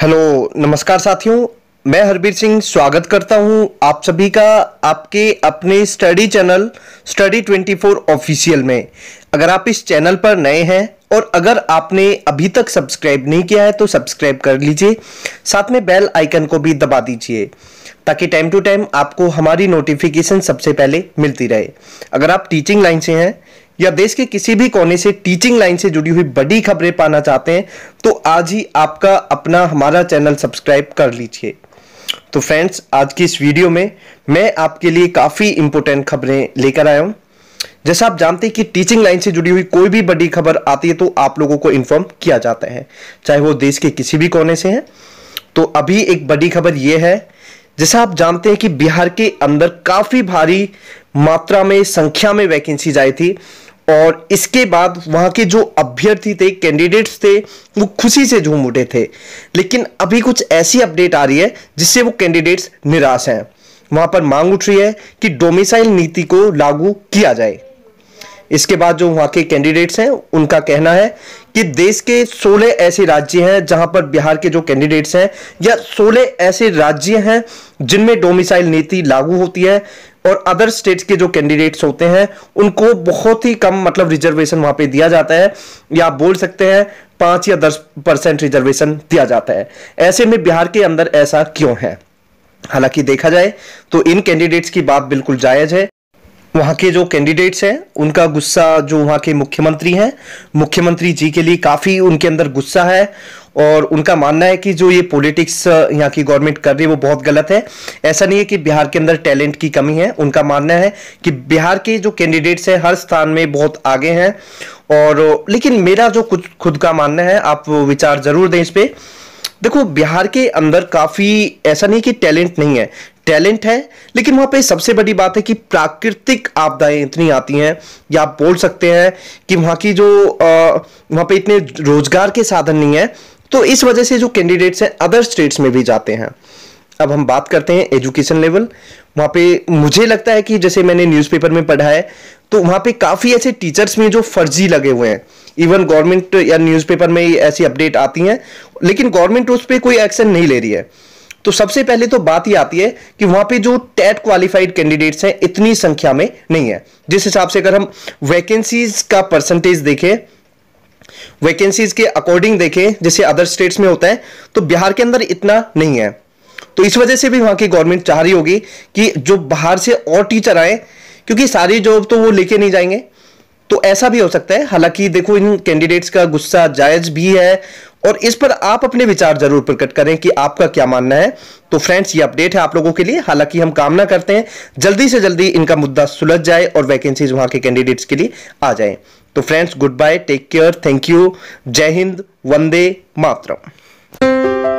hello नमस्कार साथियों मैं हरबीर सिंह स्वागत करता हूं आप सभी का आपके अपने स्टडी चैनल स्टडी 24 ऑफिशियल में अगर आप इस चैनल पर नए हैं और अगर आपने अभी तक सब्सक्राइब नहीं किया है तो सब्सक्राइब कर लीजिए साथ में बेल आइकन को भी दबा दीजिए ताकि टाइम टू टाइम आपको हमारी नोटिफिकेशन सबसे पहले मिलती रहे अगर आप टीचिंग लाइन से हैं या देश के किसी भी कोने से टीचिंग लाइन से जुड़ी हुई बड़ी खबरें पाना चाहते हैं तो आज ही आपका अपना हमारा चैनल सब्सक्राइब कर लीजिए तो फ्रेंड्स आज की इस वीडियो में मैं आपके लिए काफ़ी इंपॉर्टेंट खबरें लेकर आया हूँ जैसा आप जानते हैं कि टीचिंग लाइन से जुड़ी हुई कोई भी बड़ी खबर आती है तो आप लोगों को इन्फॉर्म किया जाता है चाहे वो देश के किसी भी कोने से है तो अभी एक बड़ी खबर ये है जैसा आप जानते हैं कि बिहार के अंदर काफ़ी भारी मात्रा में संख्या में वैकेंसीज आई थी और इसके बाद वहाँ के जो अभ्यर्थी थे कैंडिडेट्स थे वो खुशी से झूम उठे थे लेकिन अभी कुछ ऐसी अपडेट आ रही है जिससे वो कैंडिडेट्स निराश हैं वहाँ पर मांग उठ रही है कि डोमिसाइल नीति को लागू किया जाए इसके बाद जो वहां के कैंडिडेट्स हैं उनका कहना है कि देश के 16 ऐसे राज्य हैं जहां पर बिहार के जो कैंडिडेट्स हैं या 16 ऐसे राज्य हैं जिनमें डोमिसाइल नीति लागू होती है और अदर स्टेट्स के जो कैंडिडेट्स होते हैं उनको बहुत ही कम मतलब रिजर्वेशन वहां पे दिया जाता है या आप बोल सकते हैं पांच या दस परसेंट रिजर्वेशन दिया जाता है ऐसे में बिहार के अंदर ऐसा क्यों है हालांकि देखा जाए तो इन कैंडिडेट्स की बात बिल्कुल जायज है वहाँ के जो कैंडिडेट्स हैं उनका गुस्सा जो वहाँ के मुख्यमंत्री हैं मुख्यमंत्री जी के लिए काफ़ी उनके अंदर गुस्सा है और उनका मानना है कि जो ये पॉलिटिक्स यहाँ की गवर्नमेंट कर रही है वो बहुत गलत है ऐसा नहीं है कि बिहार के अंदर टैलेंट की कमी है उनका मानना है कि बिहार के जो कैंडिडेट्स हैं हर स्थान में बहुत आगे हैं और लेकिन मेरा जो कुछ खुद का मानना है आप विचार ज़रूर दें इस पर देखो बिहार के अंदर काफ़ी ऐसा नहीं कि टैलेंट नहीं है टैलेंट है लेकिन वहाँ पे सबसे बड़ी बात है कि प्राकृतिक आपदाएं इतनी आती हैं या आप बोल सकते हैं कि वहाँ की जो वहाँ पे इतने रोजगार के साधन नहीं है तो इस वजह से जो कैंडिडेट्स हैं अदर स्टेट्स में भी जाते हैं अब हम बात करते हैं एजुकेशन लेवल वहाँ पे मुझे लगता है कि जैसे मैंने न्यूज़पेपर में पढ़ा है तो वहाँ पे काफ़ी ऐसे टीचर्स में जो फर्जी लगे हुए हैं इवन गवर्नमेंट या न्यूज़पेपर में ऐसी अपडेट आती हैं लेकिन गवर्नमेंट उस पर कोई एक्शन नहीं ले रही है तो सबसे पहले तो बात यह आती है कि वहां पे जो टेट क्वालिफाइड कैंडिडेट्स हैं इतनी संख्या में नहीं है जिस हिसाब से अगर हम वैकेंसीज का परसेंटेज देखें वैकेंसीज के अकॉर्डिंग देखें जैसे अदर स्टेट्स में होता है तो बिहार के अंदर इतना नहीं है तो इस वजह से भी वहां की गवर्नमेंट चाह रही होगी कि जो बाहर से और टीचर आए क्योंकि सारी जॉब तो वो लेके नहीं जाएंगे तो ऐसा भी हो सकता है हालांकि देखो इन कैंडिडेट्स का गुस्सा जायज भी है और इस पर आप अपने विचार जरूर प्रकट करें कि आपका क्या मानना है तो फ्रेंड्स ये अपडेट है आप लोगों के लिए हालांकि हम कामना करते हैं जल्दी से जल्दी इनका मुद्दा सुलझ जाए और वैकेंसीज वहां के कैंडिडेट्स के लिए आ जाए तो friends good bye take care thank you जय हिंद वंदे मातरम